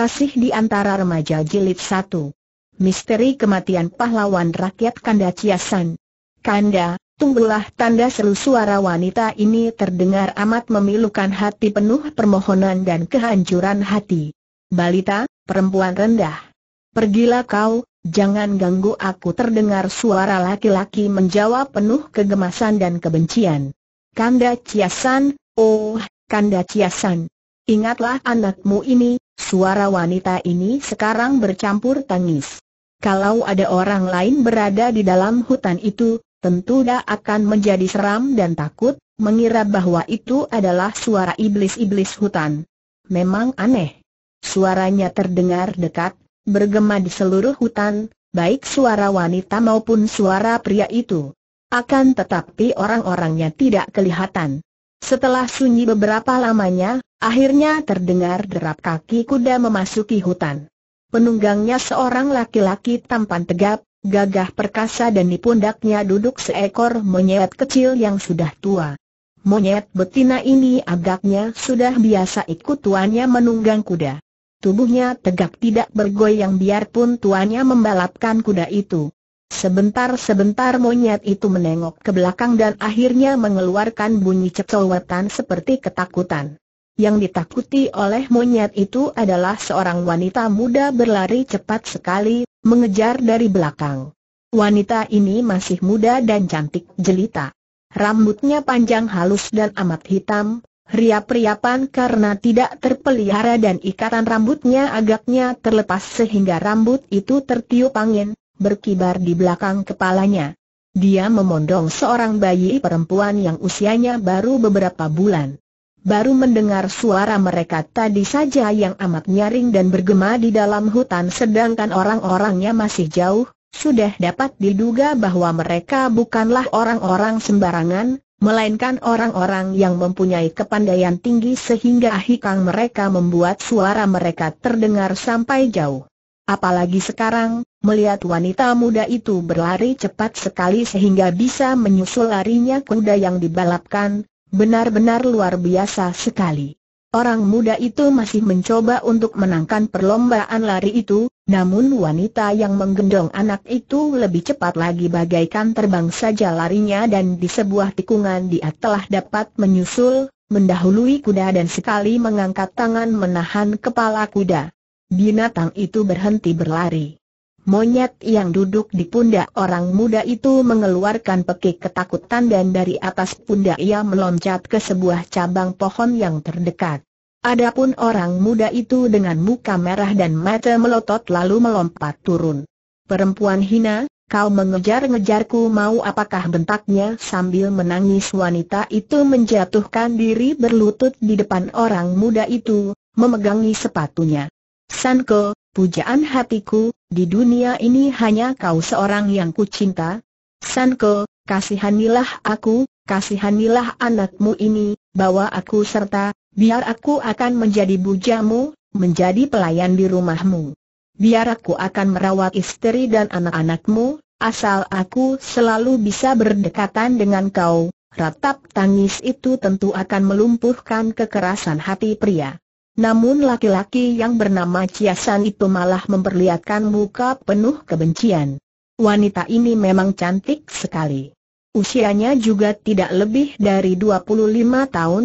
Kasih di antara remaja jilid satu Misteri kematian pahlawan rakyat Kanda Ciasan. Kanda, tunggulah tanda seru suara wanita ini terdengar amat memilukan hati penuh permohonan dan kehancuran hati. Balita, perempuan rendah. Pergilah kau, jangan ganggu aku terdengar suara laki-laki menjawab penuh kegemasan dan kebencian. Kanda Ciasan, oh, Kanda Ciasan. Ingatlah anakmu ini, Suara wanita ini sekarang bercampur tangis. Kalau ada orang lain berada di dalam hutan itu, tentu dia akan menjadi seram dan takut, mengira bahwa itu adalah suara iblis-iblis hutan. Memang aneh. Suaranya terdengar dekat, bergema di seluruh hutan, baik suara wanita maupun suara pria itu. Akan tetapi orang-orangnya tidak kelihatan. Setelah sunyi beberapa lamanya, Akhirnya terdengar derap kaki kuda memasuki hutan. Penunggangnya seorang laki-laki tampan tegap, gagah perkasa dan di pundaknya duduk seekor monyet kecil yang sudah tua. Monyet betina ini agaknya sudah biasa ikut tuannya menunggang kuda. Tubuhnya tegak tidak bergoyang biarpun tuannya membalapkan kuda itu. Sebentar-sebentar monyet itu menengok ke belakang dan akhirnya mengeluarkan bunyi cecowetan seperti ketakutan. Yang ditakuti oleh monyet itu adalah seorang wanita muda berlari cepat sekali, mengejar dari belakang. Wanita ini masih muda dan cantik jelita. Rambutnya panjang halus dan amat hitam, riap-riapan karena tidak terpelihara dan ikatan rambutnya agaknya terlepas sehingga rambut itu tertiup angin, berkibar di belakang kepalanya. Dia memondong seorang bayi perempuan yang usianya baru beberapa bulan baru mendengar suara mereka tadi saja yang amat nyaring dan bergema di dalam hutan sedangkan orang-orangnya masih jauh, sudah dapat diduga bahwa mereka bukanlah orang-orang sembarangan, melainkan orang-orang yang mempunyai kepandaian tinggi sehingga hikang mereka membuat suara mereka terdengar sampai jauh. Apalagi sekarang, melihat wanita muda itu berlari cepat sekali sehingga bisa menyusul larinya kuda yang dibalapkan, Benar-benar luar biasa sekali. Orang muda itu masih mencoba untuk menangkan perlombaan lari itu, namun wanita yang menggendong anak itu lebih cepat lagi bagaikan terbang saja larinya dan di sebuah tikungan dia telah dapat menyusul, mendahului kuda dan sekali mengangkat tangan menahan kepala kuda. Binatang itu berhenti berlari. Monyet yang duduk di pundak orang muda itu mengeluarkan pekik ketakutan dan dari atas pundak ia meloncat ke sebuah cabang pohon yang terdekat. Adapun orang muda itu dengan muka merah dan mata melotot lalu melompat turun. Perempuan hina, kau mengejar-ngejarku mau apakah bentaknya sambil menangis wanita itu menjatuhkan diri berlutut di depan orang muda itu, memegangi sepatunya. Sanko, Pujaan hatiku, di dunia ini hanya kau seorang yang kucinta. Sanko, kasihanilah aku, kasihanilah anakmu ini, bawa aku serta, biar aku akan menjadi bujamu, menjadi pelayan di rumahmu. Biar aku akan merawat istri dan anak-anakmu, asal aku selalu bisa berdekatan dengan kau. Ratap tangis itu tentu akan melumpuhkan kekerasan hati pria. Namun laki-laki yang bernama Ciasan itu malah memperlihatkan muka penuh kebencian. Wanita ini memang cantik sekali. Usianya juga tidak lebih dari 25 tahun.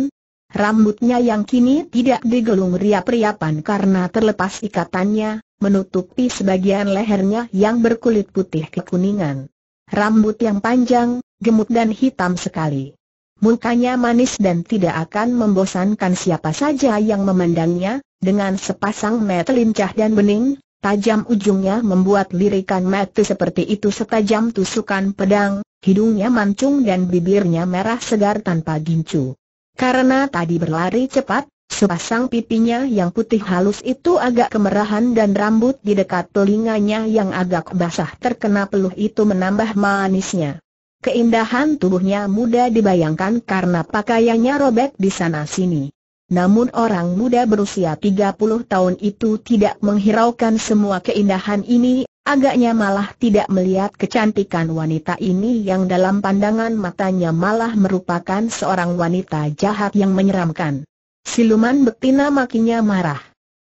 Rambutnya yang kini tidak digelung riap-riapan karena terlepas ikatannya, menutupi sebagian lehernya yang berkulit putih kekuningan. Rambut yang panjang, gemuk dan hitam sekali. Mukanya manis dan tidak akan membosankan siapa saja yang memandangnya, dengan sepasang mata lincah dan bening, tajam ujungnya membuat lirikan mata seperti itu setajam tusukan pedang, hidungnya mancung dan bibirnya merah segar tanpa gincu. Karena tadi berlari cepat, sepasang pipinya yang putih halus itu agak kemerahan dan rambut di dekat telinganya yang agak basah terkena peluh itu menambah manisnya. Keindahan tubuhnya mudah dibayangkan karena pakaiannya robek di sana-sini. Namun orang muda berusia 30 tahun itu tidak menghiraukan semua keindahan ini, agaknya malah tidak melihat kecantikan wanita ini yang dalam pandangan matanya malah merupakan seorang wanita jahat yang menyeramkan. Siluman betina makinya marah.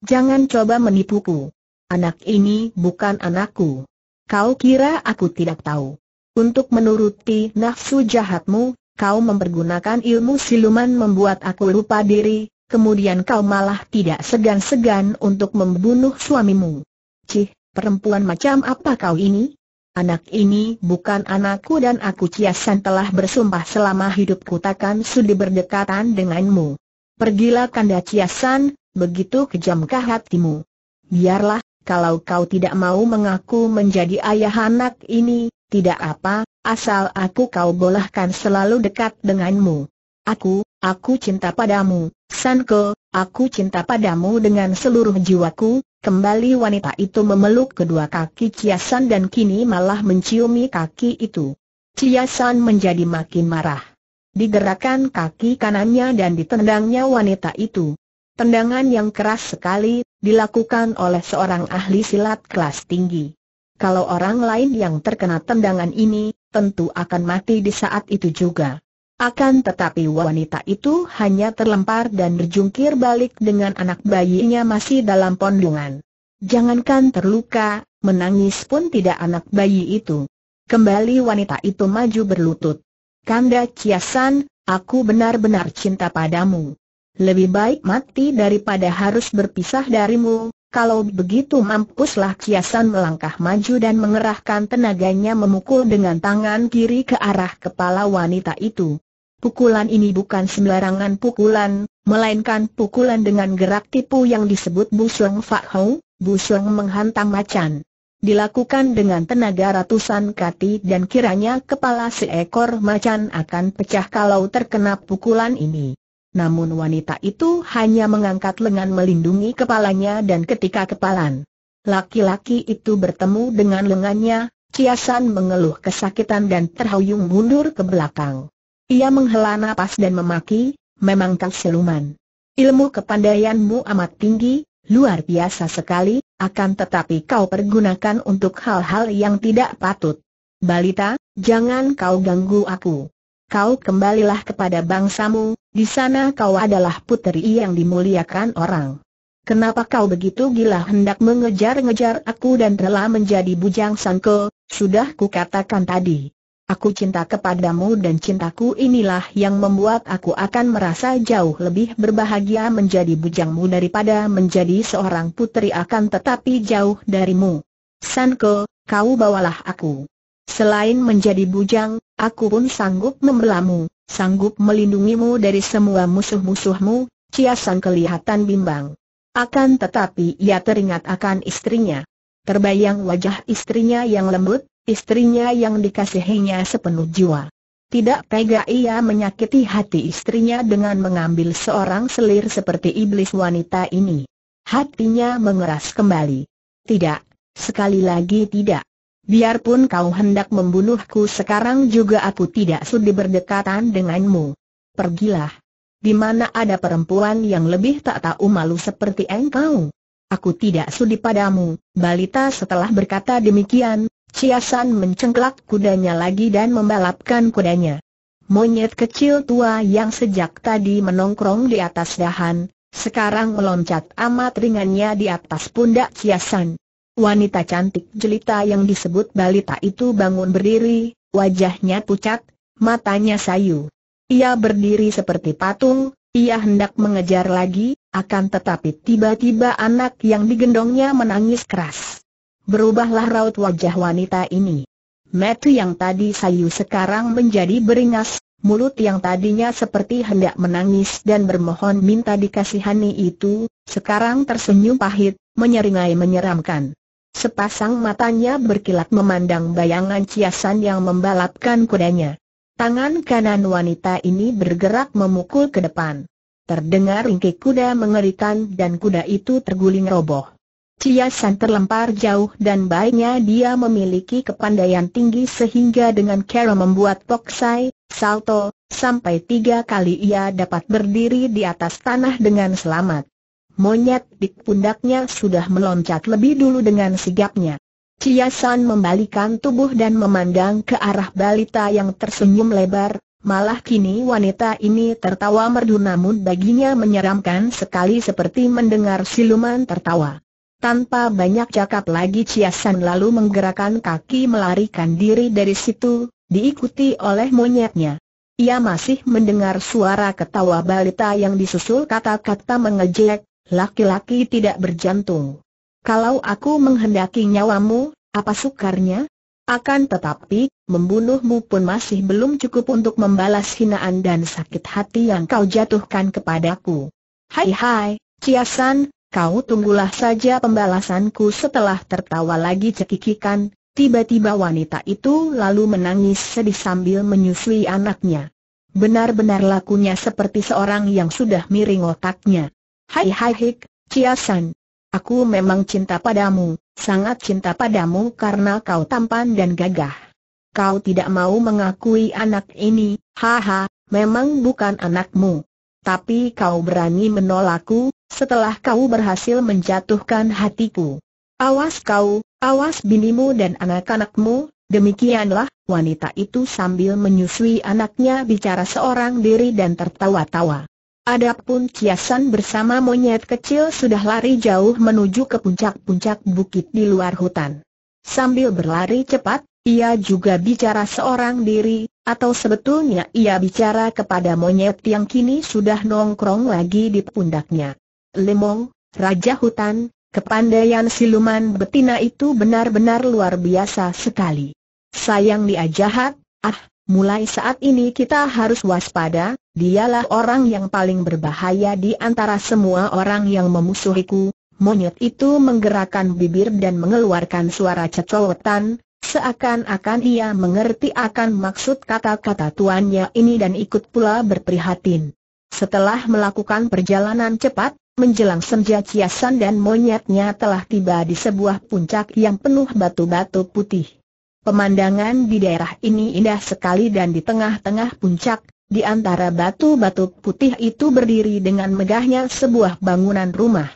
Jangan coba menipuku. Anak ini bukan anakku. Kau kira aku tidak tahu? Untuk menuruti nafsu jahatmu, kau mempergunakan ilmu siluman membuat aku lupa diri, kemudian kau malah tidak segan-segan untuk membunuh suamimu. Cih, perempuan macam apa kau ini? Anak ini bukan anakku dan aku Ciasan telah bersumpah selama hidupku takkan sudi berdekatan denganmu. Pergilah kanda Ciasan, begitu kejamkah hatimu. Biarlah, kalau kau tidak mau mengaku menjadi ayah anak ini, tidak apa, asal aku kau bolehkan selalu dekat denganmu. Aku, aku cinta padamu, Sanko, aku cinta padamu dengan seluruh jiwaku, kembali wanita itu memeluk kedua kaki Ciasan dan kini malah menciumi kaki itu. Ciasan menjadi makin marah. Digerakkan kaki kanannya dan ditendangnya wanita itu. Tendangan yang keras sekali, dilakukan oleh seorang ahli silat kelas tinggi. Kalau orang lain yang terkena tendangan ini, tentu akan mati di saat itu juga. Akan tetapi wanita itu hanya terlempar dan berjungkir balik dengan anak bayinya masih dalam pondungan. Jangankan terluka, menangis pun tidak anak bayi itu. Kembali wanita itu maju berlutut. Kanda Ciasan, aku benar-benar cinta padamu. Lebih baik mati daripada harus berpisah darimu, kalau begitu mampuslah Kiasan melangkah maju dan mengerahkan tenaganya memukul dengan tangan kiri ke arah kepala wanita itu. Pukulan ini bukan sembarangan pukulan, melainkan pukulan dengan gerak tipu yang disebut busung Fak busung menghantam macan. Dilakukan dengan tenaga ratusan kati dan kiranya kepala seekor macan akan pecah kalau terkena pukulan ini. Namun wanita itu hanya mengangkat lengan melindungi kepalanya dan ketika kepalan laki-laki itu bertemu dengan lengannya, Ciasan mengeluh kesakitan dan terhuyung mundur ke belakang. Ia menghela napas dan memaki, memang kau siluman. Ilmu kepandaianmu amat tinggi, luar biasa sekali, akan tetapi kau pergunakan untuk hal-hal yang tidak patut. Balita, jangan kau ganggu aku kau kembalilah kepada bangsamu, di sana kau adalah puteri yang dimuliakan orang. Kenapa kau begitu gila hendak mengejar-ngejar aku dan rela menjadi bujang sangko, sudah kukatakan tadi. Aku cinta kepadamu dan cintaku inilah yang membuat aku akan merasa jauh lebih berbahagia menjadi bujangmu daripada menjadi seorang putri akan tetapi jauh darimu. Sanko, kau bawalah aku. Selain menjadi bujang, aku pun sanggup membelamu, sanggup melindungimu dari semua musuh-musuhmu, Ciasan kelihatan bimbang. Akan tetapi ia teringat akan istrinya. Terbayang wajah istrinya yang lembut, istrinya yang dikasihinya sepenuh jiwa. Tidak tega ia menyakiti hati istrinya dengan mengambil seorang selir seperti iblis wanita ini. Hatinya mengeras kembali. Tidak, sekali lagi tidak biarpun kau hendak membunuhku sekarang juga aku tidak sudi berdekatan denganmu. Pergilah. Di mana ada perempuan yang lebih tak tahu malu seperti engkau? Aku tidak sudi padamu, balita setelah berkata demikian, Ciasan mencengklak kudanya lagi dan membalapkan kudanya. Monyet kecil tua yang sejak tadi menongkrong di atas dahan, sekarang meloncat amat ringannya di atas pundak Ciasan. Wanita cantik jelita yang disebut balita itu bangun berdiri, wajahnya pucat, matanya sayu. Ia berdiri seperti patung, ia hendak mengejar lagi, akan tetapi tiba-tiba anak yang digendongnya menangis keras. Berubahlah raut wajah wanita ini. Metu yang tadi sayu sekarang menjadi beringas, Mulut yang tadinya seperti hendak menangis dan bermohon minta dikasihani itu, sekarang tersenyum pahit, menyeringai menyeramkan. Sepasang matanya berkilat memandang bayangan Ciasan yang membalapkan kudanya. Tangan kanan wanita ini bergerak memukul ke depan. Terdengar ringkik kuda mengerikan dan kuda itu terguling roboh. Ciasan terlempar jauh dan baiknya dia memiliki kepandaian tinggi sehingga dengan cara membuat poksai, salto, sampai tiga kali ia dapat berdiri di atas tanah dengan selamat. Monyet di pundaknya sudah meloncat lebih dulu dengan sigapnya. Chia San membalikan tubuh dan memandang ke arah balita yang tersenyum lebar, malah kini wanita ini tertawa merdu namun baginya menyeramkan sekali seperti mendengar siluman tertawa. Tanpa banyak cakap lagi Chia San lalu menggerakkan kaki melarikan diri dari situ, diikuti oleh monyetnya. Ia masih mendengar suara ketawa balita yang disusul kata-kata mengejek, laki-laki tidak berjantung. Kalau aku menghendaki nyawamu, apa sukarnya? Akan tetapi, membunuhmu pun masih belum cukup untuk membalas hinaan dan sakit hati yang kau jatuhkan kepadaku. Hai hai, Ciasan, kau tunggulah saja pembalasanku setelah tertawa lagi cekikikan, tiba-tiba wanita itu lalu menangis sedih sambil menyusui anaknya. Benar-benar lakunya seperti seorang yang sudah miring otaknya. Hai hai hik, Ciasan. Aku memang cinta padamu, sangat cinta padamu karena kau tampan dan gagah. Kau tidak mau mengakui anak ini, haha, memang bukan anakmu. Tapi kau berani menolakku, setelah kau berhasil menjatuhkan hatiku. Awas kau, awas binimu dan anak-anakmu, demikianlah, wanita itu sambil menyusui anaknya bicara seorang diri dan tertawa-tawa. Adapun kiasan bersama monyet kecil sudah lari jauh menuju ke puncak-puncak bukit di luar hutan. Sambil berlari cepat, ia juga bicara seorang diri, atau sebetulnya ia bicara kepada monyet yang kini sudah nongkrong lagi di pundaknya. Lemong, Raja Hutan, kepandaian siluman betina itu benar-benar luar biasa sekali. Sayang dia jahat, ah, Mulai saat ini kita harus waspada, dialah orang yang paling berbahaya di antara semua orang yang memusuhiku. Monyet itu menggerakkan bibir dan mengeluarkan suara cecowetan, seakan-akan ia mengerti akan maksud kata-kata tuannya ini dan ikut pula berprihatin. Setelah melakukan perjalanan cepat, menjelang senja Ciasan dan monyetnya telah tiba di sebuah puncak yang penuh batu-batu putih. Pemandangan di daerah ini indah sekali dan di tengah-tengah puncak, di antara batu-batu putih itu berdiri dengan megahnya sebuah bangunan rumah.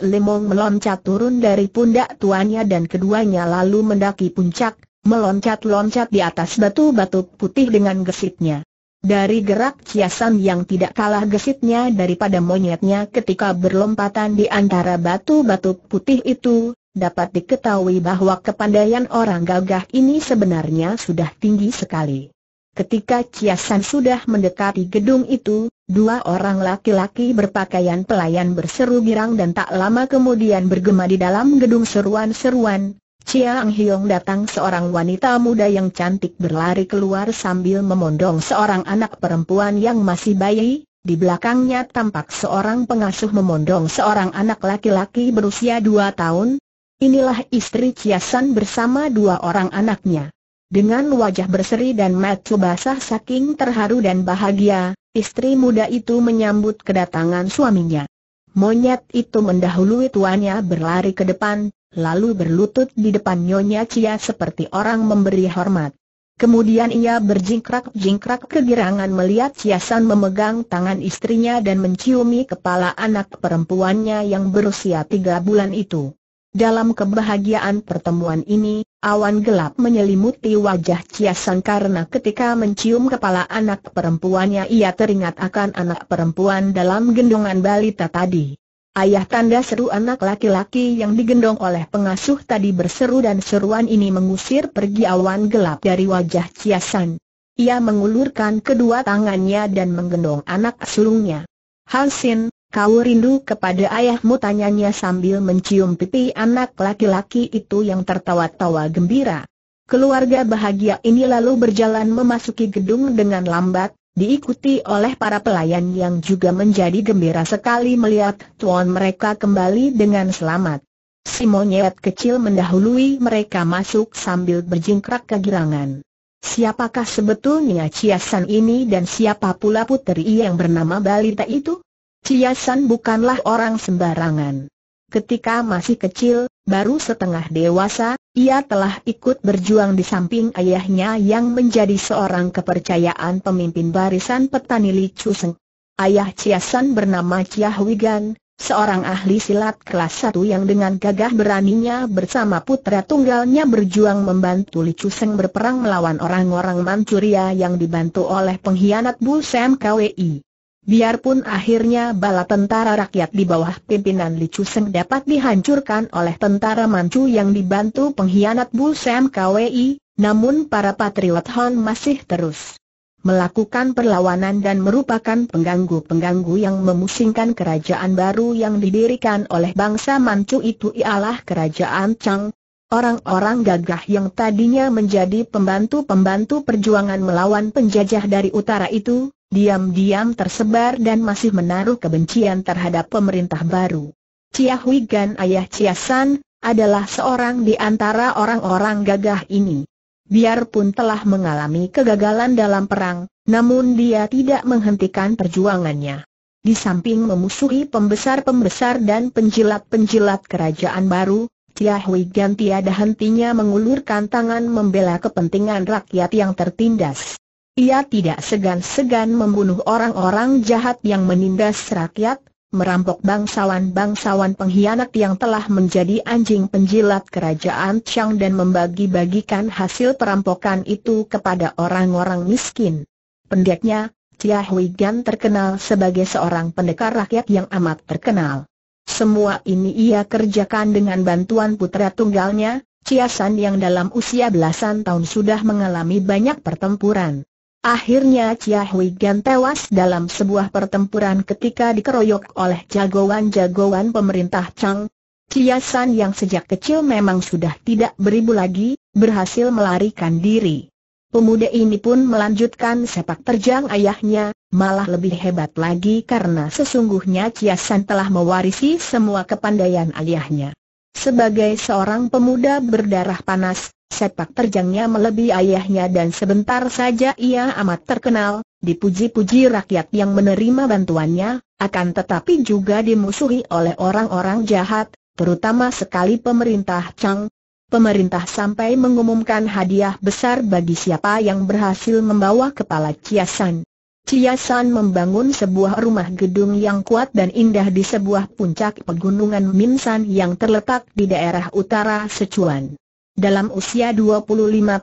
Lemong meloncat turun dari pundak tuannya dan keduanya lalu mendaki puncak, meloncat-loncat di atas batu-batu putih dengan gesitnya. Dari gerak kiasan yang tidak kalah gesitnya daripada monyetnya ketika berlompatan di antara batu-batu putih itu, dapat diketahui bahwa kepandaian orang gagah ini sebenarnya sudah tinggi sekali. Ketika Ciasan sudah mendekati gedung itu, dua orang laki-laki berpakaian pelayan berseru girang dan tak lama kemudian bergema di dalam gedung seruan-seruan. Chiang Hyong datang seorang wanita muda yang cantik berlari keluar sambil memondong seorang anak perempuan yang masih bayi, di belakangnya tampak seorang pengasuh memondong seorang anak laki-laki berusia dua tahun, Inilah istri Ciasan bersama dua orang anaknya. Dengan wajah berseri dan mata basah saking terharu dan bahagia, istri muda itu menyambut kedatangan suaminya. Monyet itu mendahului tuannya berlari ke depan, lalu berlutut di depan Nyonya Cia seperti orang memberi hormat. Kemudian ia berjingkrak-jingkrak kegirangan melihat Ciasan memegang tangan istrinya dan menciumi kepala anak perempuannya yang berusia tiga bulan itu. Dalam kebahagiaan pertemuan ini, awan gelap menyelimuti wajah Ciasan karena ketika mencium kepala anak perempuannya ia teringat akan anak perempuan dalam gendongan balita tadi. Ayah tanda seru anak laki-laki yang digendong oleh pengasuh tadi berseru dan seruan ini mengusir pergi awan gelap dari wajah Ciasan. Ia mengulurkan kedua tangannya dan menggendong anak sulungnya. Hansin, Kau rindu kepada ayahmu tanyanya sambil mencium pipi anak laki-laki itu yang tertawa-tawa gembira. Keluarga bahagia ini lalu berjalan memasuki gedung dengan lambat, diikuti oleh para pelayan yang juga menjadi gembira sekali melihat tuan mereka kembali dengan selamat. Si monyet kecil mendahului mereka masuk sambil berjingkrak kegirangan. Siapakah sebetulnya ciasan ini dan siapa pula puteri yang bernama Balita itu? Ciasan bukanlah orang sembarangan. Ketika masih kecil, baru setengah dewasa, ia telah ikut berjuang di samping ayahnya yang menjadi seorang kepercayaan pemimpin barisan petani Li Chuseng. Ayah Ciasan bernama Ciah Wigan, seorang ahli silat kelas satu yang dengan gagah beraninya bersama putra tunggalnya berjuang membantu Li Chuseng berperang melawan orang-orang Manchuria yang dibantu oleh pengkhianat Bu Sam KWI. Biarpun akhirnya bala tentara rakyat di bawah pimpinan Li Seng dapat dihancurkan oleh tentara Manchu yang dibantu pengkhianat Bu Sam KWI, namun para patriot Hon masih terus melakukan perlawanan dan merupakan pengganggu-pengganggu yang memusingkan kerajaan baru yang didirikan oleh bangsa Manchu itu ialah kerajaan Chang. Orang-orang gagah yang tadinya menjadi pembantu-pembantu perjuangan melawan penjajah dari utara itu, diam-diam tersebar dan masih menaruh kebencian terhadap pemerintah baru. Chia Hui Gan ayah Chia San, adalah seorang di antara orang-orang gagah ini. Biarpun telah mengalami kegagalan dalam perang, namun dia tidak menghentikan perjuangannya. Di samping memusuhi pembesar-pembesar dan penjilat-penjilat kerajaan baru, Tia Hui Gan tiada hentinya mengulurkan tangan membela kepentingan rakyat yang tertindas. Ia tidak segan-segan membunuh orang-orang jahat yang menindas rakyat, merampok bangsawan-bangsawan pengkhianat yang telah menjadi anjing penjilat kerajaan Chang dan membagi-bagikan hasil perampokan itu kepada orang-orang miskin. Pendeknya, Chia Hui Gan terkenal sebagai seorang pendekar rakyat yang amat terkenal. Semua ini ia kerjakan dengan bantuan putra tunggalnya, Chia San yang dalam usia belasan tahun sudah mengalami banyak pertempuran. Akhirnya Chia Hui Gan tewas dalam sebuah pertempuran ketika dikeroyok oleh jagoan-jagoan pemerintah Chang. Chia San yang sejak kecil memang sudah tidak beribu lagi, berhasil melarikan diri. Pemuda ini pun melanjutkan sepak terjang ayahnya, malah lebih hebat lagi karena sesungguhnya Chia San telah mewarisi semua kepandaian ayahnya. Sebagai seorang pemuda berdarah panas, sepak terjangnya melebihi ayahnya dan sebentar saja ia amat terkenal, dipuji-puji rakyat yang menerima bantuannya, akan tetapi juga dimusuhi oleh orang-orang jahat, terutama sekali pemerintah Chang. Pemerintah sampai mengumumkan hadiah besar bagi siapa yang berhasil membawa kepala Chiasan. Ciasan membangun sebuah rumah gedung yang kuat dan indah di sebuah puncak pegunungan Minsan yang terletak di daerah utara Sichuan. Dalam usia 25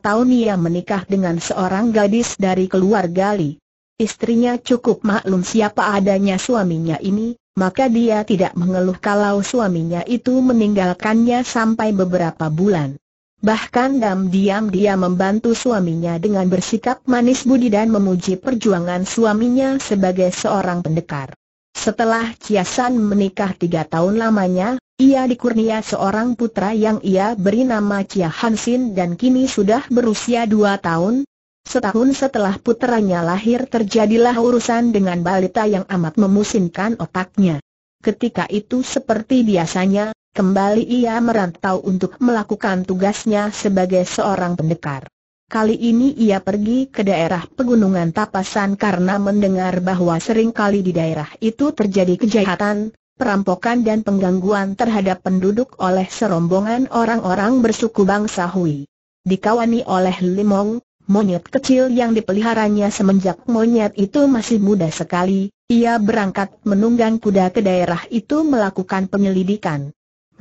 tahun ia menikah dengan seorang gadis dari keluarga Li. Istrinya cukup maklum siapa adanya suaminya ini, maka dia tidak mengeluh kalau suaminya itu meninggalkannya sampai beberapa bulan. Bahkan Dam diam dia membantu suaminya dengan bersikap manis budi dan memuji perjuangan suaminya sebagai seorang pendekar. Setelah Ciasan menikah tiga tahun lamanya, ia dikurnia seorang putra yang ia beri nama Cia Hansin dan kini sudah berusia dua tahun. Setahun setelah putranya lahir terjadilah urusan dengan balita yang amat memusingkan otaknya. Ketika itu seperti biasanya, kembali ia merantau untuk melakukan tugasnya sebagai seorang pendekar. Kali ini ia pergi ke daerah pegunungan Tapasan karena mendengar bahwa seringkali di daerah itu terjadi kejahatan, perampokan dan penggangguan terhadap penduduk oleh serombongan orang-orang bersuku bangsa Hui. Dikawani oleh Limong, monyet kecil yang dipeliharanya semenjak monyet itu masih muda sekali, ia berangkat menunggang kuda ke daerah itu melakukan penyelidikan.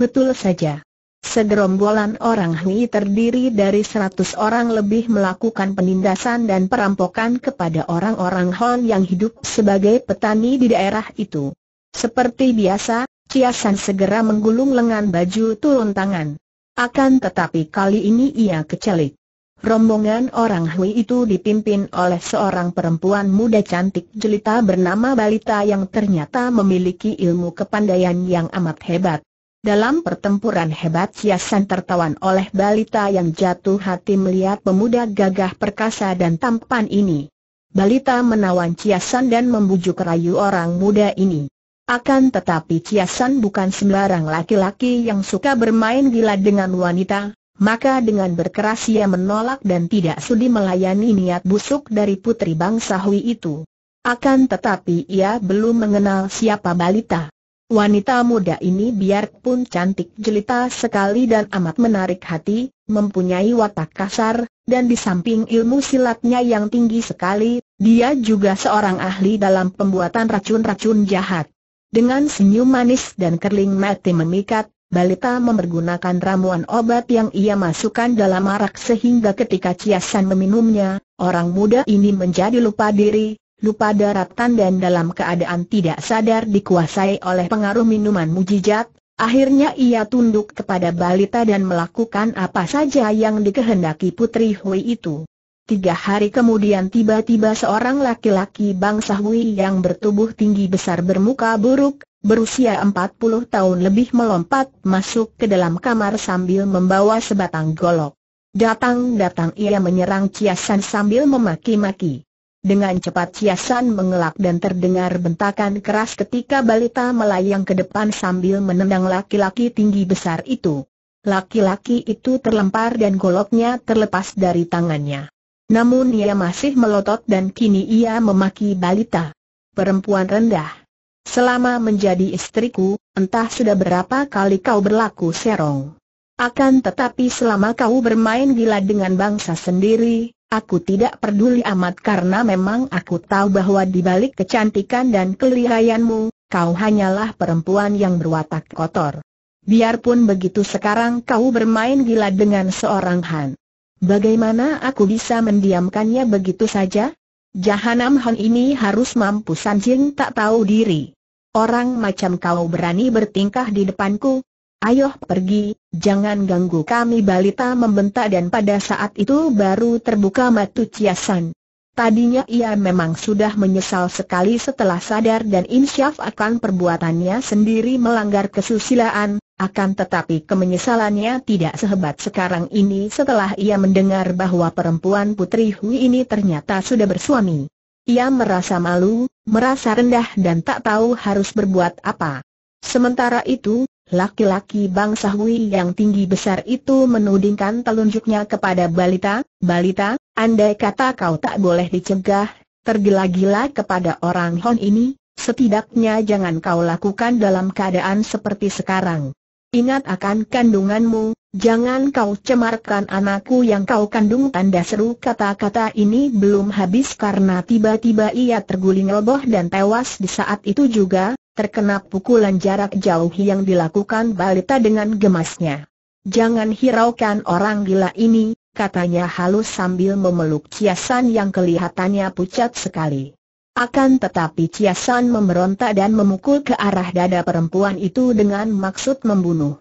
Betul saja. Segerombolan orang Hui terdiri dari seratus orang lebih melakukan penindasan dan perampokan kepada orang-orang Hon yang hidup sebagai petani di daerah itu. Seperti biasa, Ciasan segera menggulung lengan baju turun tangan. Akan tetapi kali ini ia kecelik. Rombongan orang Hui itu dipimpin oleh seorang perempuan muda cantik jelita bernama Balita yang ternyata memiliki ilmu kepandaian yang amat hebat. Dalam pertempuran hebat Kiasan tertawan oleh balita yang jatuh hati melihat pemuda gagah perkasa dan tampan ini. Balita menawan Ciasan dan membujuk rayu orang muda ini. Akan tetapi Ciasan bukan sembarang laki-laki yang suka bermain gila dengan wanita, maka dengan berkeras ia menolak dan tidak sudi melayani niat busuk dari putri bangsa Hui itu. Akan tetapi ia belum mengenal siapa balita. Wanita muda ini biarpun cantik jelita sekali dan amat menarik hati, mempunyai watak kasar, dan di samping ilmu silatnya yang tinggi sekali, dia juga seorang ahli dalam pembuatan racun-racun jahat. Dengan senyum manis dan kerling mati memikat, balita mempergunakan ramuan obat yang ia masukkan dalam arak sehingga ketika Ciasan meminumnya, orang muda ini menjadi lupa diri, lupa daratan dan dalam keadaan tidak sadar dikuasai oleh pengaruh minuman mujizat, akhirnya ia tunduk kepada balita dan melakukan apa saja yang dikehendaki Putri Hui itu. Tiga hari kemudian tiba-tiba seorang laki-laki bangsa Hui yang bertubuh tinggi besar bermuka buruk, berusia 40 tahun lebih melompat masuk ke dalam kamar sambil membawa sebatang golok. Datang-datang ia menyerang Chia San sambil memaki-maki. Dengan cepat Siasan mengelak dan terdengar bentakan keras ketika balita melayang ke depan sambil menendang laki-laki tinggi besar itu. Laki-laki itu terlempar dan goloknya terlepas dari tangannya. Namun ia masih melotot dan kini ia memaki balita. Perempuan rendah. Selama menjadi istriku, entah sudah berapa kali kau berlaku serong. Akan tetapi selama kau bermain gila dengan bangsa sendiri, Aku tidak peduli amat karena memang aku tahu bahwa di balik kecantikan dan kelihayanmu, kau hanyalah perempuan yang berwatak kotor. Biarpun begitu sekarang kau bermain gila dengan seorang Han. Bagaimana aku bisa mendiamkannya begitu saja? Jahanam Han ini harus mampu Sanjing tak tahu diri. Orang macam kau berani bertingkah di depanku, Ayo pergi, jangan ganggu kami balita membentak dan pada saat itu baru terbuka matu ciasan. Tadinya ia memang sudah menyesal sekali setelah sadar dan insyaf akan perbuatannya sendiri melanggar kesusilaan, akan tetapi kemenyesalannya tidak sehebat sekarang ini setelah ia mendengar bahwa perempuan putri Hui ini ternyata sudah bersuami. Ia merasa malu, merasa rendah dan tak tahu harus berbuat apa. Sementara itu, Laki-laki bangsa Hui yang tinggi besar itu menudingkan telunjuknya kepada balita, balita, andai kata kau tak boleh dicegah, tergila-gila kepada orang Hon ini, setidaknya jangan kau lakukan dalam keadaan seperti sekarang. Ingat akan kandunganmu, jangan kau cemarkan anakku yang kau kandung tanda seru kata-kata ini belum habis karena tiba-tiba ia terguling roboh dan tewas di saat itu juga, terkena pukulan jarak jauh yang dilakukan balita dengan gemasnya. Jangan hiraukan orang gila ini, katanya halus sambil memeluk Ciasan yang kelihatannya pucat sekali. Akan tetapi Ciasan memberontak dan memukul ke arah dada perempuan itu dengan maksud membunuh.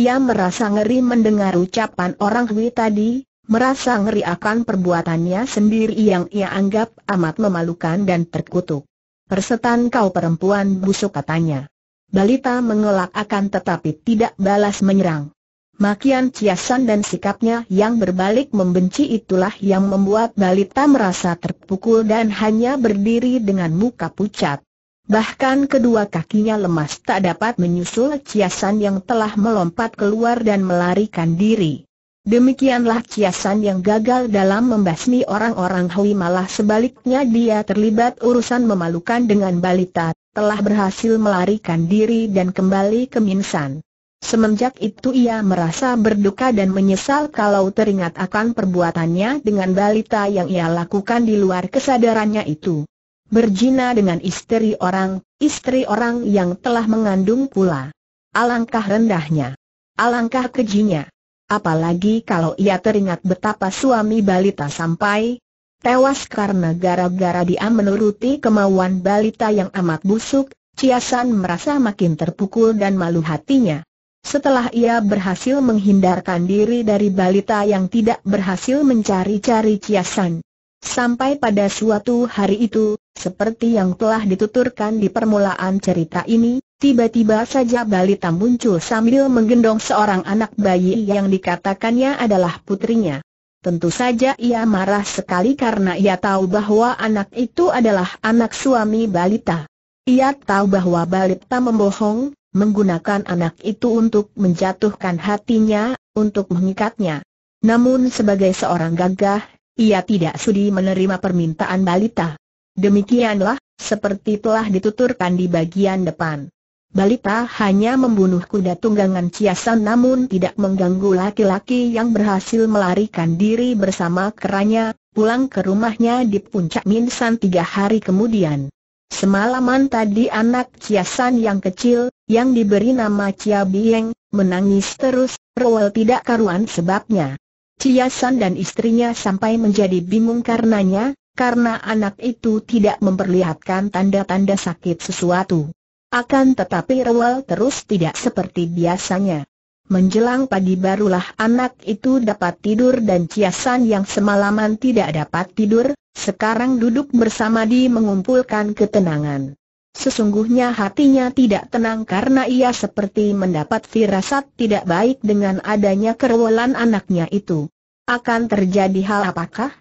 Ia merasa ngeri mendengar ucapan orang Hui tadi, merasa ngeri akan perbuatannya sendiri yang ia anggap amat memalukan dan terkutuk. Persetan kau perempuan busuk katanya. Balita mengelak akan tetapi tidak balas menyerang. Makian ciasan dan sikapnya yang berbalik membenci itulah yang membuat balita merasa terpukul dan hanya berdiri dengan muka pucat. Bahkan kedua kakinya lemas tak dapat menyusul ciasan yang telah melompat keluar dan melarikan diri. Demikianlah kiasan yang gagal dalam membasmi orang-orang Hui malah sebaliknya dia terlibat urusan memalukan dengan balita, telah berhasil melarikan diri dan kembali ke Minsan. Semenjak itu ia merasa berduka dan menyesal kalau teringat akan perbuatannya dengan balita yang ia lakukan di luar kesadarannya itu. Berjina dengan istri orang, istri orang yang telah mengandung pula. Alangkah rendahnya. Alangkah kejinya. Apalagi kalau ia teringat betapa suami balita sampai tewas karena gara-gara dia menuruti kemauan balita yang amat busuk, Ciasan merasa makin terpukul dan malu hatinya. Setelah ia berhasil menghindarkan diri dari balita yang tidak berhasil mencari-cari Ciasan. Sampai pada suatu hari itu, seperti yang telah dituturkan di permulaan cerita ini, Tiba-tiba saja balita muncul sambil menggendong seorang anak bayi yang dikatakannya adalah putrinya. Tentu saja ia marah sekali karena ia tahu bahwa anak itu adalah anak suami balita. Ia tahu bahwa balita membohong, menggunakan anak itu untuk menjatuhkan hatinya, untuk mengikatnya. Namun sebagai seorang gagah, ia tidak sudi menerima permintaan balita. Demikianlah, seperti telah dituturkan di bagian depan. Balita hanya membunuh kuda tunggangan Ciasan namun tidak mengganggu laki-laki yang berhasil melarikan diri bersama keranya, pulang ke rumahnya di puncak Minsan tiga hari kemudian. Semalaman tadi anak Ciasan yang kecil, yang diberi nama Cia Bieng, menangis terus, rewel tidak karuan sebabnya. Ciasan dan istrinya sampai menjadi bingung karenanya, karena anak itu tidak memperlihatkan tanda-tanda sakit sesuatu. Akan tetapi rewel terus tidak seperti biasanya. Menjelang pagi barulah anak itu dapat tidur dan Ciasan yang semalaman tidak dapat tidur, sekarang duduk bersama di mengumpulkan ketenangan. Sesungguhnya hatinya tidak tenang karena ia seperti mendapat firasat tidak baik dengan adanya kerewelan anaknya itu. Akan terjadi hal apakah?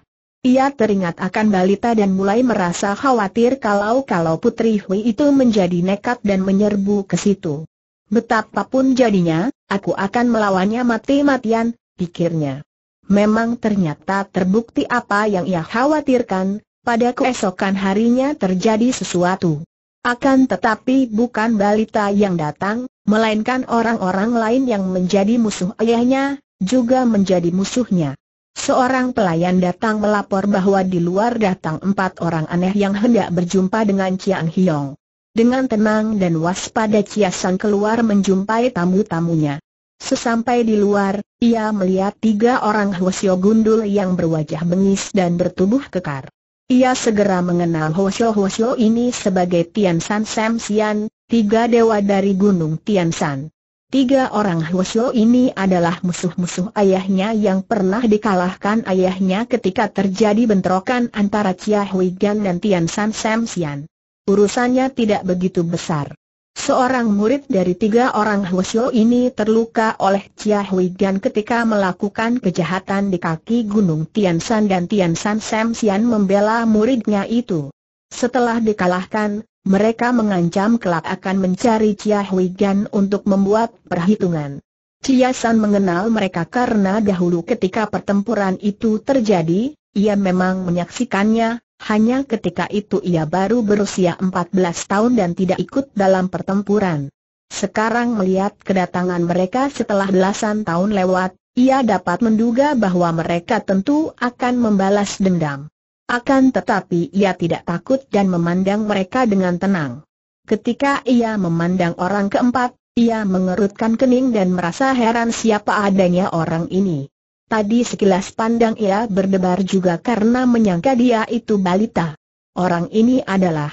Ia teringat akan balita dan mulai merasa khawatir kalau-kalau Putri Hui itu menjadi nekat dan menyerbu ke situ. Betapapun jadinya, aku akan melawannya mati-matian, pikirnya. Memang ternyata terbukti apa yang ia khawatirkan, pada keesokan harinya terjadi sesuatu. Akan tetapi bukan balita yang datang, melainkan orang-orang lain yang menjadi musuh ayahnya, juga menjadi musuhnya. Seorang pelayan datang melapor bahwa di luar datang empat orang aneh yang hendak berjumpa dengan Cian Hiong. Dengan tenang dan waspada Chia San keluar menjumpai tamu-tamunya. Sesampai di luar, ia melihat tiga orang Hwasyo gundul yang berwajah bengis dan bertubuh kekar. Ia segera mengenal Hwasyo Hwasyo ini sebagai Tian San Sam Sian, tiga dewa dari Gunung Tian San. Tiga orang Hwasyo ini adalah musuh-musuh ayahnya yang pernah dikalahkan ayahnya ketika terjadi bentrokan antara Chia Hui dan Tian San Sam Sian. Urusannya tidak begitu besar. Seorang murid dari tiga orang Hwasyo ini terluka oleh Chia Hui ketika melakukan kejahatan di kaki gunung Tian San dan Tian San Sam Sian membela muridnya itu. Setelah dikalahkan, mereka mengancam kelak akan mencari Chia Hui Gan untuk membuat perhitungan. Chia San mengenal mereka karena dahulu ketika pertempuran itu terjadi, ia memang menyaksikannya, hanya ketika itu ia baru berusia 14 tahun dan tidak ikut dalam pertempuran. Sekarang melihat kedatangan mereka setelah belasan tahun lewat, ia dapat menduga bahwa mereka tentu akan membalas dendam. Akan tetapi ia tidak takut dan memandang mereka dengan tenang. Ketika ia memandang orang keempat, ia mengerutkan kening dan merasa heran siapa adanya orang ini. Tadi sekilas pandang ia berdebar juga karena menyangka dia itu balita. Orang ini adalah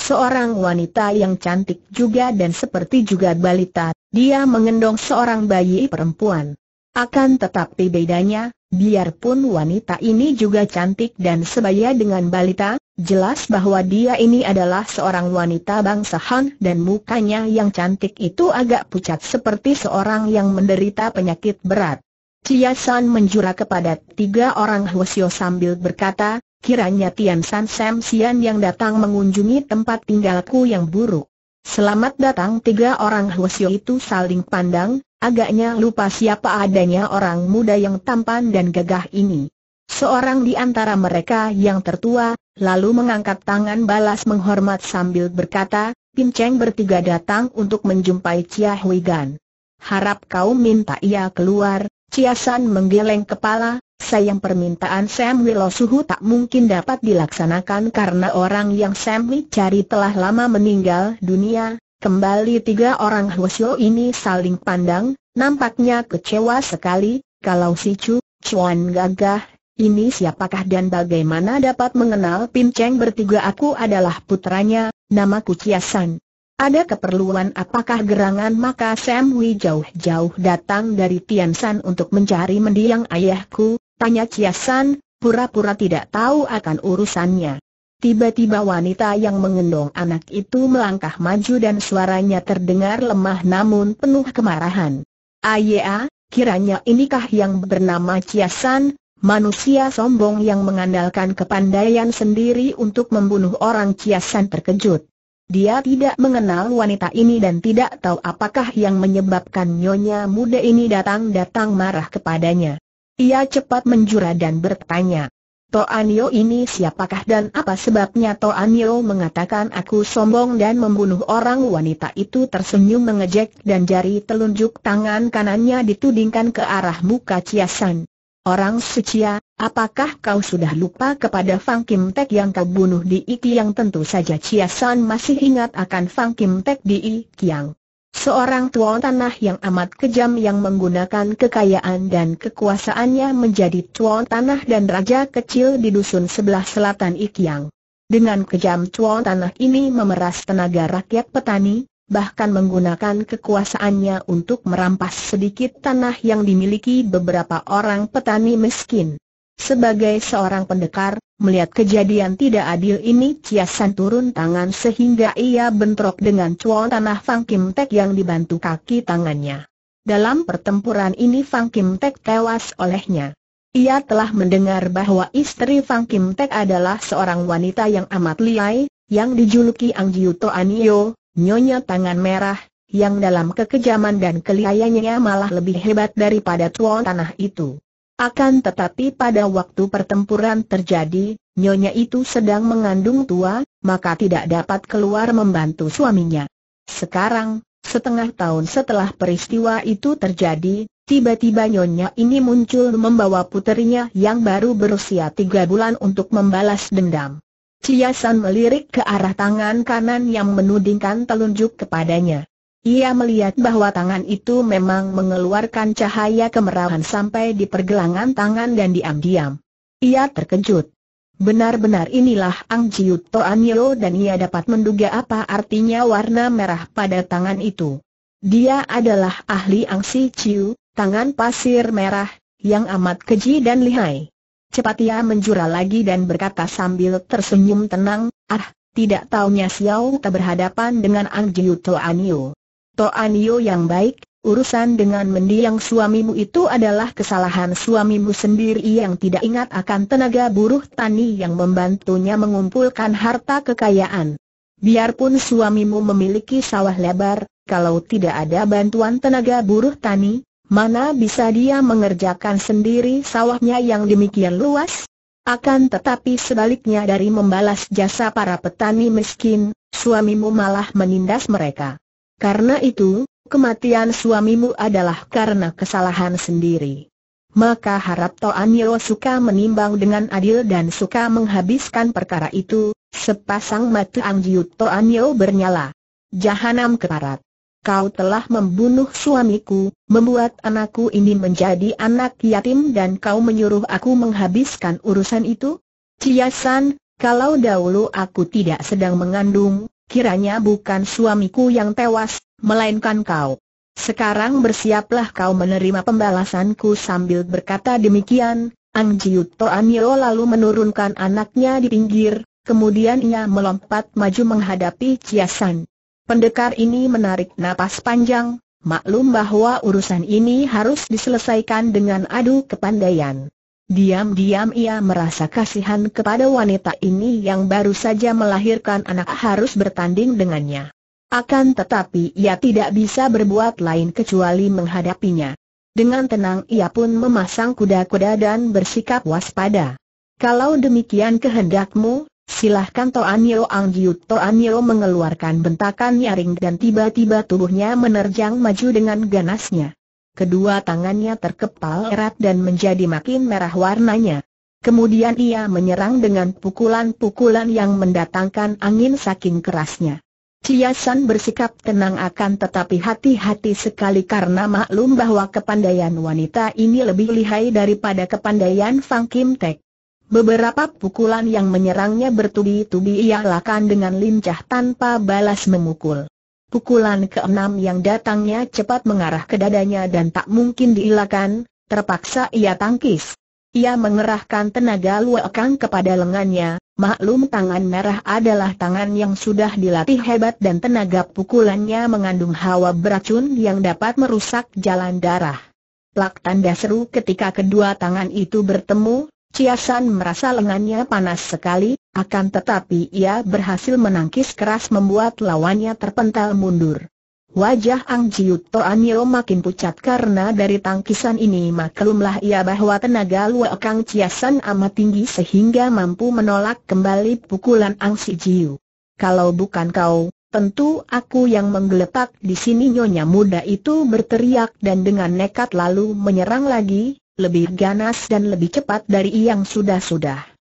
seorang wanita yang cantik juga dan seperti juga balita, dia mengendong seorang bayi perempuan. Akan tetapi bedanya, Biarpun wanita ini juga cantik dan sebaya dengan balita, jelas bahwa dia ini adalah seorang wanita bangsa Han dan mukanya yang cantik itu agak pucat seperti seorang yang menderita penyakit berat. Chia San menjura kepada tiga orang Hwasyo sambil berkata, kiranya Tian San Sam Sian yang datang mengunjungi tempat tinggalku yang buruk. Selamat datang tiga orang Hwasyo itu saling pandang, agaknya lupa siapa adanya orang muda yang tampan dan gagah ini. Seorang di antara mereka yang tertua, lalu mengangkat tangan balas menghormat sambil berkata, Pinceng bertiga datang untuk menjumpai Chia Hui Gan. Harap kau minta ia keluar, Chia San menggeleng kepala, sayang permintaan Sam Wilo Suhu tak mungkin dapat dilaksanakan karena orang yang Sam Wilo cari telah lama meninggal dunia, Kembali tiga orang Hwasyo ini saling pandang, nampaknya kecewa sekali, kalau si Chu, Chuan gagah, ini siapakah dan bagaimana dapat mengenal Pin Cheng bertiga aku adalah putranya, namaku San. Ada keperluan apakah gerangan maka Sam Wei jauh-jauh datang dari Tian Tiansan untuk mencari mendiang ayahku, tanya Chia San, pura-pura tidak tahu akan urusannya. Tiba-tiba wanita yang mengendong anak itu melangkah maju dan suaranya terdengar lemah namun penuh kemarahan. Ayea, ah, kiranya inikah yang bernama Ciasan, manusia sombong yang mengandalkan kepandaian sendiri untuk membunuh orang Ciasan terkejut. Dia tidak mengenal wanita ini dan tidak tahu apakah yang menyebabkan nyonya muda ini datang-datang marah kepadanya. Ia cepat menjura dan bertanya, Toanio ini siapakah dan apa sebabnya Toanio mengatakan aku sombong dan membunuh orang wanita itu tersenyum mengejek dan jari telunjuk tangan kanannya ditudingkan ke arah muka Ciasan. Orang sucia, apakah kau sudah lupa kepada Fang Kim Tek yang kau bunuh di Iki yang tentu saja Ciasan masih ingat akan Fang Kim Tek di Ikiang. Seorang tuan tanah yang amat kejam yang menggunakan kekayaan dan kekuasaannya menjadi tuan tanah dan raja kecil di dusun sebelah selatan Ikyang. Dengan kejam tuan tanah ini memeras tenaga rakyat petani, bahkan menggunakan kekuasaannya untuk merampas sedikit tanah yang dimiliki beberapa orang petani miskin. Sebagai seorang pendekar, melihat kejadian tidak adil ini Ciasan turun tangan sehingga ia bentrok dengan cuol tanah Fang Kim Tek yang dibantu kaki tangannya. Dalam pertempuran ini Fang Kim Tek tewas olehnya. Ia telah mendengar bahwa istri Fang Kim Tek adalah seorang wanita yang amat liai, yang dijuluki Ang Jiuto Anio, Nyonya Tangan Merah, yang dalam kekejaman dan kelihayannya malah lebih hebat daripada tuan tanah itu. Akan tetapi pada waktu pertempuran terjadi, nyonya itu sedang mengandung tua, maka tidak dapat keluar membantu suaminya. Sekarang, setengah tahun setelah peristiwa itu terjadi, tiba-tiba nyonya ini muncul membawa puterinya yang baru berusia tiga bulan untuk membalas dendam. Ciasan melirik ke arah tangan kanan yang menudingkan telunjuk kepadanya. Ia melihat bahwa tangan itu memang mengeluarkan cahaya kemerahan sampai di pergelangan tangan dan diam-diam. Ia terkejut. Benar-benar inilah Ang Jiu Toan Yeo dan ia dapat menduga apa artinya warna merah pada tangan itu. Dia adalah ahli Ang Si Chiu, tangan pasir merah, yang amat keji dan lihai. Cepat ia menjura lagi dan berkata sambil tersenyum tenang, ah, tidak taunya Xiao tak berhadapan dengan Ang Jiu Toan Yeo. Toanio yang baik, urusan dengan mendiang suamimu itu adalah kesalahan suamimu sendiri yang tidak ingat akan tenaga buruh tani yang membantunya mengumpulkan harta kekayaan. Biarpun suamimu memiliki sawah lebar, kalau tidak ada bantuan tenaga buruh tani, mana bisa dia mengerjakan sendiri sawahnya yang demikian luas? Akan tetapi sebaliknya dari membalas jasa para petani miskin, suamimu malah menindas mereka. Karena itu, kematian suamimu adalah karena kesalahan sendiri. Maka harap Toan suka menimbang dengan adil dan suka menghabiskan perkara itu, sepasang mata Anggiut Jiu Toan bernyala. Jahanam keparat. Kau telah membunuh suamiku, membuat anakku ini menjadi anak yatim dan kau menyuruh aku menghabiskan urusan itu? Ciasan, kalau dahulu aku tidak sedang mengandung, Kiranya bukan suamiku yang tewas, melainkan kau. Sekarang bersiaplah kau menerima pembalasanku sambil berkata demikian, Ang Jiut Toanio lalu menurunkan anaknya di pinggir, kemudian ia melompat maju menghadapi Ciasan. Pendekar ini menarik napas panjang, maklum bahwa urusan ini harus diselesaikan dengan adu kepandaian. Diam-diam ia merasa kasihan kepada wanita ini yang baru saja melahirkan anak harus bertanding dengannya. Akan tetapi ia tidak bisa berbuat lain kecuali menghadapinya. Dengan tenang ia pun memasang kuda-kuda dan bersikap waspada. Kalau demikian kehendakmu, silahkan Toan Anggiut. Ang mengeluarkan bentakan nyaring dan tiba-tiba tubuhnya menerjang maju dengan ganasnya kedua tangannya terkepal erat dan menjadi makin merah warnanya. Kemudian ia menyerang dengan pukulan-pukulan yang mendatangkan angin saking kerasnya. Ciasan bersikap tenang akan tetapi hati-hati sekali karena maklum bahwa kepandaian wanita ini lebih lihai daripada kepandaian Fang Kim Tek. Beberapa pukulan yang menyerangnya bertubi-tubi ia lakukan dengan lincah tanpa balas memukul. Pukulan keenam yang datangnya cepat mengarah ke dadanya dan tak mungkin diilakan, terpaksa ia tangkis. Ia mengerahkan tenaga luekang kepada lengannya, maklum tangan merah adalah tangan yang sudah dilatih hebat dan tenaga pukulannya mengandung hawa beracun yang dapat merusak jalan darah. Plak tanda seru ketika kedua tangan itu bertemu, Ciasan merasa lengannya panas sekali, akan tetapi ia berhasil menangkis keras membuat lawannya terpental mundur. Wajah Ang Jiut Toanio makin pucat karena dari tangkisan ini maklumlah ia bahwa tenaga Luo Kang San amat tinggi sehingga mampu menolak kembali pukulan Ang Si Jiu. Kalau bukan kau, tentu aku yang menggeletak di sini nyonya muda itu berteriak dan dengan nekat lalu menyerang lagi, lebih ganas dan lebih cepat dari yang sudah-sudah.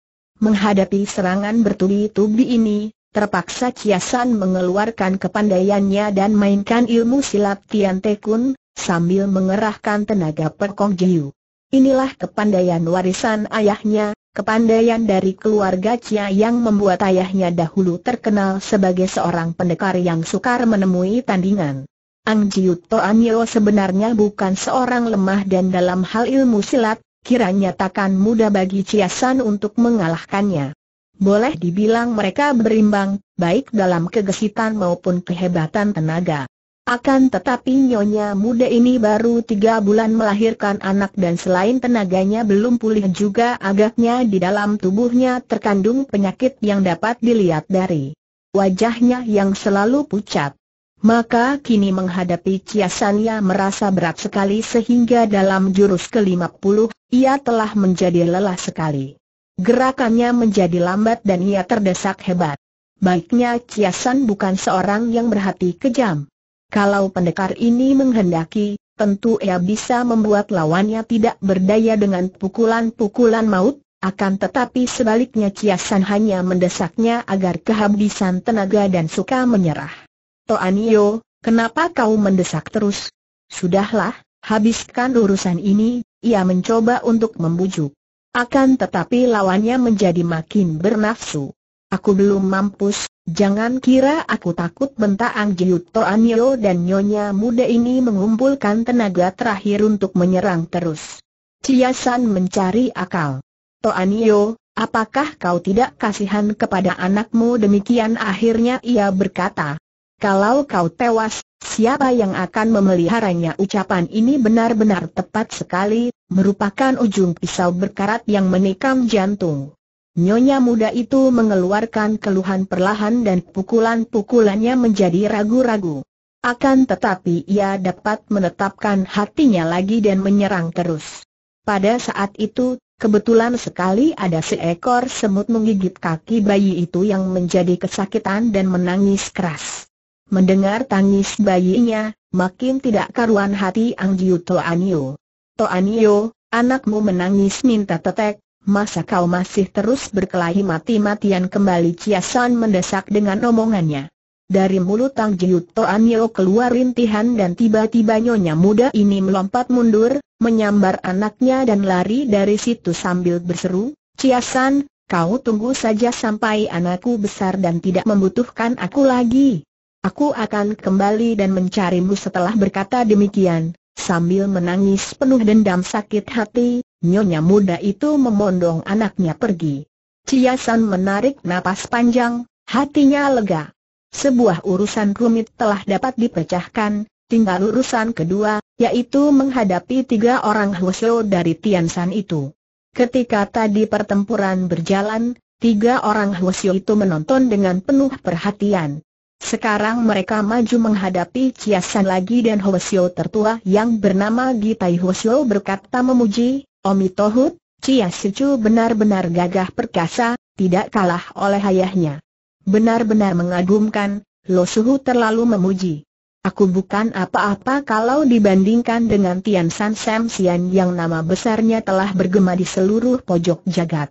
Menghadapi serangan bertubi-tubi ini, terpaksa Kiasan mengeluarkan kepandaiannya dan mainkan ilmu silat Tian Te Kun, sambil mengerahkan tenaga perkong jiu. Inilah kepandaian warisan ayahnya, kepandaian dari keluarga Cia yang membuat ayahnya dahulu terkenal sebagai seorang pendekar yang sukar menemui tandingan. Ang Jiu Toanyo sebenarnya bukan seorang lemah dan dalam hal ilmu silat, kiranya takkan mudah bagi Ciasan untuk mengalahkannya. Boleh dibilang mereka berimbang, baik dalam kegesitan maupun kehebatan tenaga. Akan tetapi nyonya muda ini baru tiga bulan melahirkan anak dan selain tenaganya belum pulih juga agaknya di dalam tubuhnya terkandung penyakit yang dapat dilihat dari wajahnya yang selalu pucat. Maka kini menghadapi kiasannya merasa berat sekali sehingga dalam jurus ke-50, ia telah menjadi lelah sekali. Gerakannya menjadi lambat dan ia terdesak hebat. Baiknya kiasan bukan seorang yang berhati kejam. Kalau pendekar ini menghendaki, tentu ia bisa membuat lawannya tidak berdaya dengan pukulan-pukulan maut, akan tetapi sebaliknya kiasan hanya mendesaknya agar kehabisan tenaga dan suka menyerah. Toanio, kenapa kau mendesak terus? Sudahlah, habiskan urusan ini, ia mencoba untuk membujuk. Akan tetapi lawannya menjadi makin bernafsu. Aku belum mampus, jangan kira aku takut bentak Angjiut Toanio dan nyonya muda ini mengumpulkan tenaga terakhir untuk menyerang terus. Ciasan mencari akal. Toanio, Apakah kau tidak kasihan kepada anakmu demikian akhirnya ia berkata kalau kau tewas, siapa yang akan memeliharanya? Ucapan ini benar-benar tepat sekali, merupakan ujung pisau berkarat yang menikam jantung. Nyonya muda itu mengeluarkan keluhan perlahan dan pukulan-pukulannya menjadi ragu-ragu. Akan tetapi ia dapat menetapkan hatinya lagi dan menyerang terus. Pada saat itu, kebetulan sekali ada seekor semut menggigit kaki bayi itu yang menjadi kesakitan dan menangis keras. Mendengar tangis bayinya, makin tidak karuan hati Ang Jiu Toanio. Anio, anakmu menangis minta tetek, masa kau masih terus berkelahi mati-matian kembali Ciasan mendesak dengan omongannya. Dari mulut Ang Jiu Anio keluar rintihan dan tiba-tiba nyonya muda ini melompat mundur, menyambar anaknya dan lari dari situ sambil berseru, Ciasan, kau tunggu saja sampai anakku besar dan tidak membutuhkan aku lagi. Aku akan kembali dan mencarimu setelah berkata demikian. Sambil menangis penuh dendam sakit hati, nyonya muda itu memondong anaknya pergi. Ciasan menarik napas panjang, hatinya lega. Sebuah urusan rumit telah dapat dipecahkan, tinggal urusan kedua, yaitu menghadapi tiga orang Hwasyo dari Tian Tiansan itu. Ketika tadi pertempuran berjalan, tiga orang Hwasyo itu menonton dengan penuh perhatian. Sekarang mereka maju menghadapi Chiasan lagi dan Hwasyo tertua yang bernama Gitai Hwasyo berkata memuji, Omi Tohut, Ciasicu benar-benar gagah perkasa, tidak kalah oleh ayahnya. Benar-benar mengagumkan, Lo Suhu terlalu memuji. Aku bukan apa-apa kalau dibandingkan dengan Tian San Sam Sian yang nama besarnya telah bergema di seluruh pojok jagat.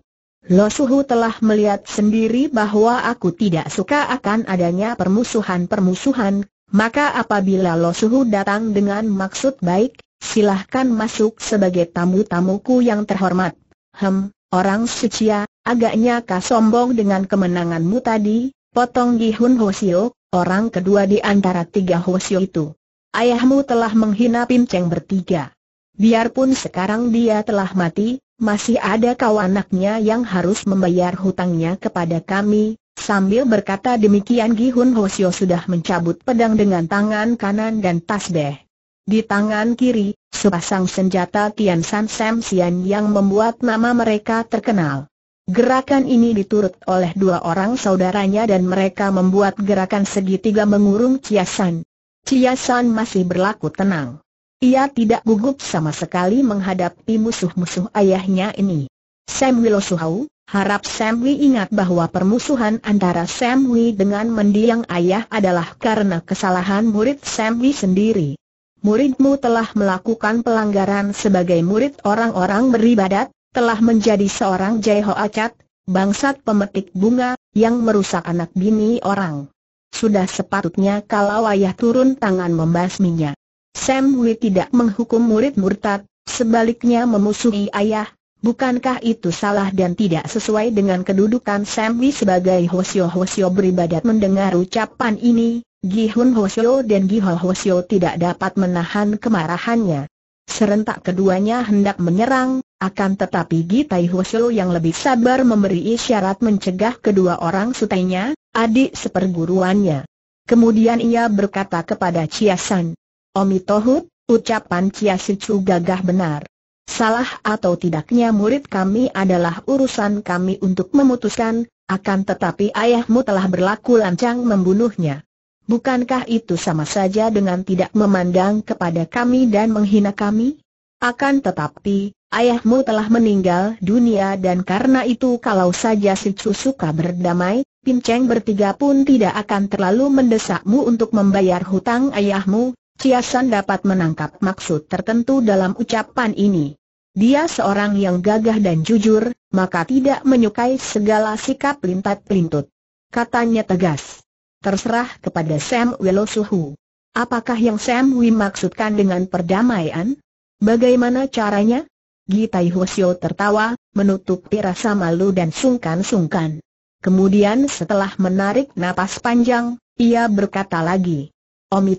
Lo Suhu telah melihat sendiri bahwa aku tidak suka akan adanya permusuhan-permusuhan, maka apabila Lo Suhu datang dengan maksud baik, silahkan masuk sebagai tamu-tamuku yang terhormat. Hem, orang sucia, agaknya kau sombong dengan kemenanganmu tadi, potong Gihun Hosio, orang kedua di antara tiga Hosio itu. Ayahmu telah menghina pinceng bertiga. Biarpun sekarang dia telah mati, masih ada kau anaknya yang harus membayar hutangnya kepada kami. Sambil berkata demikian Gi Hun Hosio sudah mencabut pedang dengan tangan kanan dan tasbeh. Di tangan kiri, sepasang senjata Tian San Sam Sian yang membuat nama mereka terkenal. Gerakan ini diturut oleh dua orang saudaranya dan mereka membuat gerakan segitiga mengurung Chia San. Chia San masih berlaku tenang. Ia tidak gugup sama sekali menghadapi musuh-musuh ayahnya ini. Sam Wilosuhau, harap Sam Wi ingat bahwa permusuhan antara Sam Wi dengan mendiang ayah adalah karena kesalahan murid Sam Wi sendiri. Muridmu telah melakukan pelanggaran sebagai murid orang-orang beribadat, telah menjadi seorang Jaiho Acat, bangsat pemetik bunga, yang merusak anak bini orang. Sudah sepatutnya kalau ayah turun tangan membasminya. Sam Hui tidak menghukum murid murtad, sebaliknya memusuhi ayah, bukankah itu salah dan tidak sesuai dengan kedudukan Sam Hui sebagai Hosio Hosio beribadat mendengar ucapan ini, Gi Hun Hosio dan Gi Ho Hosio tidak dapat menahan kemarahannya. Serentak keduanya hendak menyerang, akan tetapi Tai hosio yang lebih sabar memberi isyarat mencegah kedua orang sutainya, adik seperguruannya. Kemudian ia berkata kepada Chia San, Omi Tohut, ucapan Cia Sicu gagah benar. Salah atau tidaknya murid kami adalah urusan kami untuk memutuskan, akan tetapi ayahmu telah berlaku lancang membunuhnya. Bukankah itu sama saja dengan tidak memandang kepada kami dan menghina kami? Akan tetapi, ayahmu telah meninggal dunia dan karena itu kalau saja si Cu suka berdamai, Pinceng bertiga pun tidak akan terlalu mendesakmu untuk membayar hutang ayahmu, Kiasan dapat menangkap maksud tertentu dalam ucapan ini. Dia seorang yang gagah dan jujur, maka tidak menyukai segala sikap lintat-lintut. Katanya tegas. Terserah kepada Sam Welosuhu. Apakah yang Sam Wimaksudkan maksudkan dengan perdamaian? Bagaimana caranya? Gitai Hosyo tertawa, menutupi rasa malu dan sungkan-sungkan. Kemudian setelah menarik napas panjang, ia berkata lagi. Omi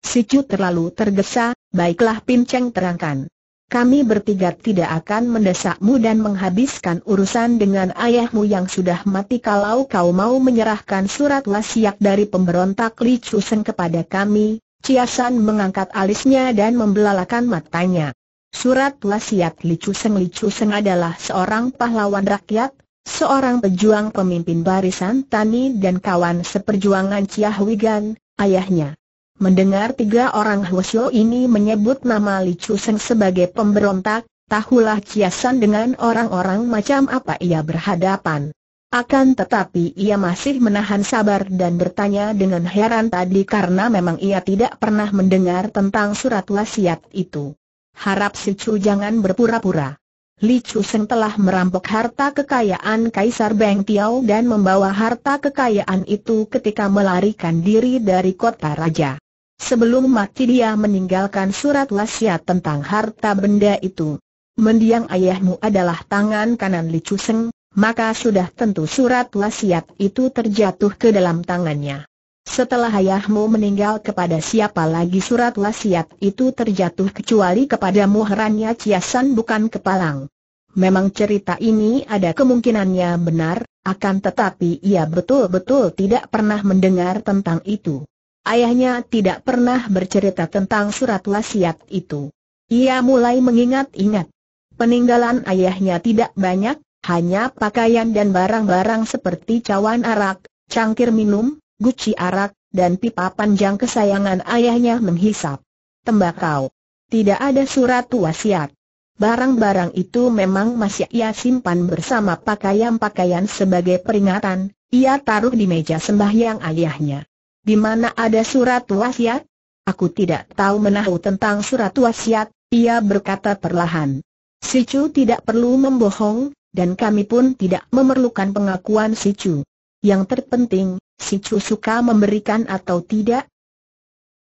Si Chu terlalu tergesa, baiklah Pinceng terangkan. Kami bertiga tidak akan mendesakmu dan menghabiskan urusan dengan ayahmu yang sudah mati kalau kau mau menyerahkan surat wasiat dari pemberontak Li Seng kepada kami. Ciasan mengangkat alisnya dan membelalakan matanya. Surat wasiat Li Seng Li Seng adalah seorang pahlawan rakyat, seorang pejuang pemimpin barisan tani dan kawan seperjuangan Chia Huigan, ayahnya. Mendengar tiga orang Huosyo ini menyebut nama Li Chu Seng sebagai pemberontak, tahulah Kiasan dengan orang-orang macam apa ia berhadapan. Akan tetapi ia masih menahan sabar dan bertanya dengan heran tadi karena memang ia tidak pernah mendengar tentang surat wasiat itu. Harap si Chu jangan berpura-pura. Li Chu Seng telah merampok harta kekayaan Kaisar Beng Tiao dan membawa harta kekayaan itu ketika melarikan diri dari kota raja. Sebelum mati dia meninggalkan surat wasiat tentang harta benda itu. Mendiang ayahmu adalah tangan kanan Li Chuseng, maka sudah tentu surat wasiat itu terjatuh ke dalam tangannya. Setelah ayahmu meninggal kepada siapa lagi surat wasiat itu terjatuh kecuali kepada muherannya Ciasan bukan kepalang. Memang cerita ini ada kemungkinannya benar, akan tetapi ia betul-betul tidak pernah mendengar tentang itu. Ayahnya tidak pernah bercerita tentang surat wasiat itu. Ia mulai mengingat-ingat. Peninggalan ayahnya tidak banyak, hanya pakaian dan barang-barang seperti cawan arak, cangkir minum, guci arak, dan pipa panjang kesayangan ayahnya menghisap. Tembakau. Tidak ada surat wasiat. Barang-barang itu memang masih ia simpan bersama pakaian-pakaian sebagai peringatan, ia taruh di meja sembahyang ayahnya. Di mana ada surat wasiat? Aku tidak tahu menahu tentang surat wasiat, ia berkata perlahan. Si Chu tidak perlu membohong, dan kami pun tidak memerlukan pengakuan Si Chu. Yang terpenting, Si Chu suka memberikan atau tidak,